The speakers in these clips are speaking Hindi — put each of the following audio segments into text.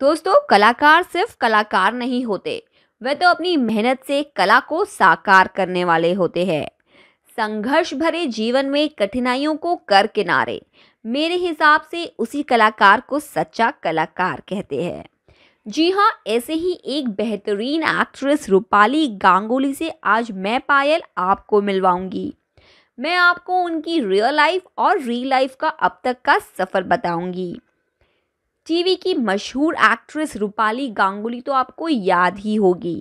दोस्तों कलाकार सिर्फ कलाकार नहीं होते वह तो अपनी मेहनत से कला को साकार करने वाले होते हैं संघर्ष भरे जीवन में कठिनाइयों को कर किनारे मेरे हिसाब से उसी कलाकार को सच्चा कलाकार कहते हैं जी हाँ ऐसे ही एक बेहतरीन एक्ट्रेस रूपाली गांगुली से आज मैं पायल आपको मिलवाऊंगी मैं आपको उनकी रियल लाइफ और रील लाइफ का अब तक का सफ़र बताऊंगी टीवी की मशहूर एक्ट्रेस रूपाली गांगुली तो आपको याद ही होगी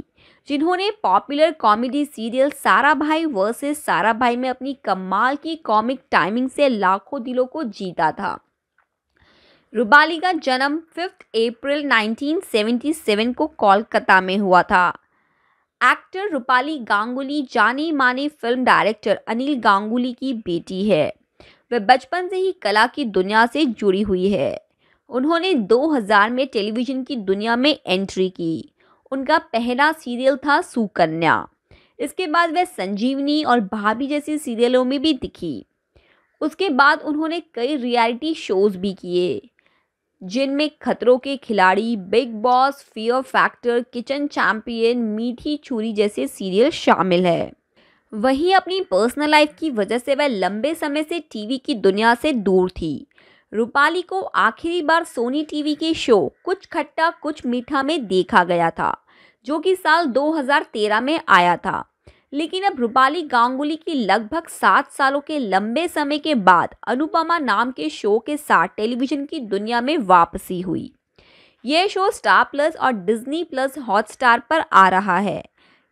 जिन्होंने पॉपुलर कॉमेडी सीरियल सारा भाई वर्सेस सारा भाई में अपनी कमाल की कॉमिक टाइमिंग से लाखों दिलों को जीता था रूपाली का जन्म फिफ्थ अप्रैल 1977 को कोलकाता में हुआ था एक्टर रूपाली गांगुली जाने माने फिल्म डायरेक्टर अनिल गांगुली की बेटी है वह बचपन से ही कला की दुनिया से जुड़ी हुई है उन्होंने 2000 में टेलीविज़न की दुनिया में एंट्री की उनका पहला सीरियल था सुकन्या इसके बाद वह संजीवनी और भाभी जैसी सीरियलों में भी दिखी उसके बाद उन्होंने कई रियलिटी शोज़ भी किए जिनमें Khatron Ke Khiladi Bigg Boss fear factor kitchen champion Meethi Chhuri जैसे सीरियल शामिल है वहीं अपनी पर्सनल लाइफ की वजह से वह लंबे समय से टीवी की दुनिया से दूर थी रूपाली को आखिरी बार सोनी टीवी के शो कुछ खट्टा कुछ मीठा में देखा गया था जो कि साल 2013 में आया था लेकिन अब रूपाली गांगुली की लगभग सात सालों के लंबे समय के बाद अनुपमा नाम के शो के साथ टेलीविजन की दुनिया में वापसी हुई यह शो स्टार प्लस और डिज्नी प्लस हॉटस्टार पर आ रहा है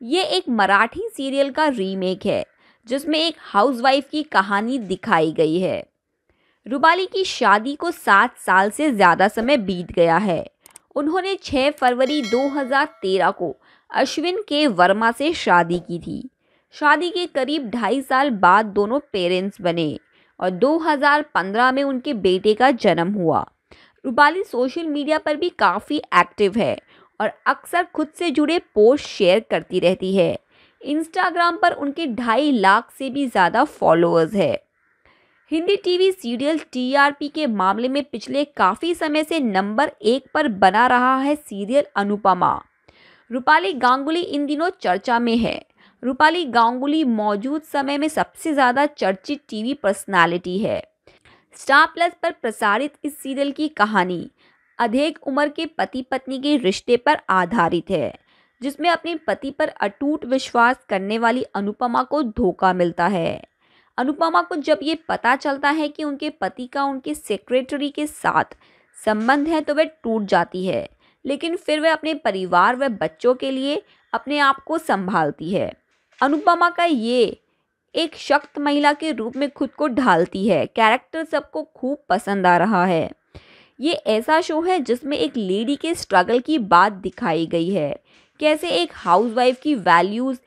ये एक मराठी सीरियल का रीमेक है जिसमें एक हाउसवाइफ की कहानी दिखाई गई है रूबाली की शादी को सात साल से ज़्यादा समय बीत गया है उन्होंने 6 फरवरी 2013 को अश्विन के वर्मा से शादी की थी शादी के करीब ढाई साल बाद दोनों पेरेंट्स बने और 2015 में उनके बेटे का जन्म हुआ रूबाली सोशल मीडिया पर भी काफ़ी एक्टिव है और अक्सर खुद से जुड़े पोस्ट शेयर करती रहती है इंस्टाग्राम पर उनके ढाई लाख से भी ज़्यादा फॉलोअर्स है हिंदी टीवी सीरियल टीआरपी के मामले में पिछले काफ़ी समय से नंबर एक पर बना रहा है सीरियल अनुपमा रूपाली गांगुली इन दिनों चर्चा में है रूपाली गांगुली मौजूद समय में सबसे ज़्यादा चर्चित टीवी पर्सनालिटी है स्टार प्लस पर प्रसारित इस सीरियल की कहानी अधिक उम्र के पति पत्नी के रिश्ते पर आधारित है जिसमें अपने पति पर अटूट विश्वास करने वाली अनुपमा को धोखा मिलता है अनुपमा को जब ये पता चलता है कि उनके पति का उनके सेक्रेटरी के साथ संबंध है तो वह टूट जाती है लेकिन फिर वह अपने परिवार व बच्चों के लिए अपने आप को संभालती है अनुपमा का ये एक शक्त महिला के रूप में खुद को ढालती है कैरेक्टर सबको खूब पसंद आ रहा है ये ऐसा शो है जिसमें एक लेडी के स्ट्रगल की बात दिखाई गई है कैसे एक हाउसवाइफ की वैल्यूज़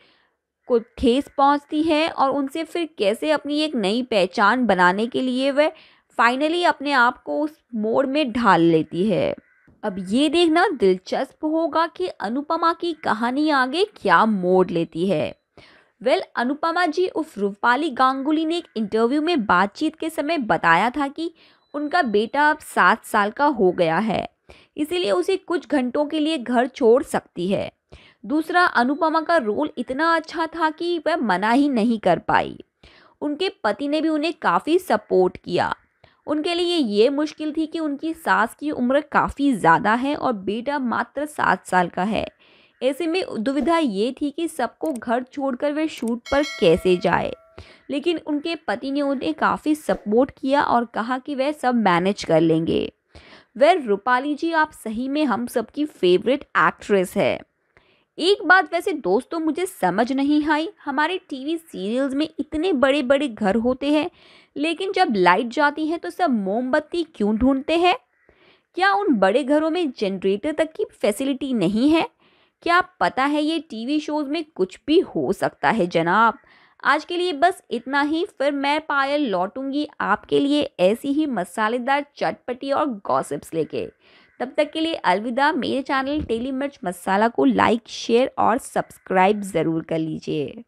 को ठेस पहुंचती है और उनसे फिर कैसे अपनी एक नई पहचान बनाने के लिए वह फाइनली अपने आप को उस मोड़ में ढाल लेती है अब ये देखना दिलचस्प होगा कि अनुपमा की कहानी आगे क्या मोड़ लेती है वेल well, अनुपमा जी उफ रूपाली गांगुली ने एक इंटरव्यू में बातचीत के समय बताया था कि उनका बेटा अब सात साल का हो गया है इसीलिए उसे कुछ घंटों के लिए घर छोड़ सकती है दूसरा अनुपमा का रोल इतना अच्छा था कि वह मना ही नहीं कर पाई उनके पति ने भी उन्हें काफ़ी सपोर्ट किया उनके लिए ये मुश्किल थी कि उनकी सास की उम्र काफ़ी ज़्यादा है और बेटा मात्र सात साल का है ऐसे में दुविधा ये थी कि सबको घर छोड़कर वे शूट पर कैसे जाए लेकिन उनके पति ने उन्हें काफ़ी सपोर्ट किया और कहा कि वह सब मैनेज कर लेंगे वह रूपाली जी आप सही में हम सबकी फेवरेट एक्ट्रेस है एक बात वैसे दोस्तों मुझे समझ नहीं आई हमारे टीवी सीरियल्स में इतने बड़े बड़े घर होते हैं लेकिन जब लाइट जाती है तो सब मोमबत्ती क्यों ढूंढते हैं क्या उन बड़े घरों में जनरेटर तक की फैसिलिटी नहीं है क्या पता है ये टीवी शोज में कुछ भी हो सकता है जनाब आज के लिए बस इतना ही फिर मैं पायल लौटूंगी आपके लिए ऐसी ही मसालेदार चटपटी और गॉसिप्स लेके तब तक के लिए अलविदा मेरे चैनल टेली मिर्च मसाला को लाइक शेयर और सब्सक्राइब ज़रूर कर लीजिए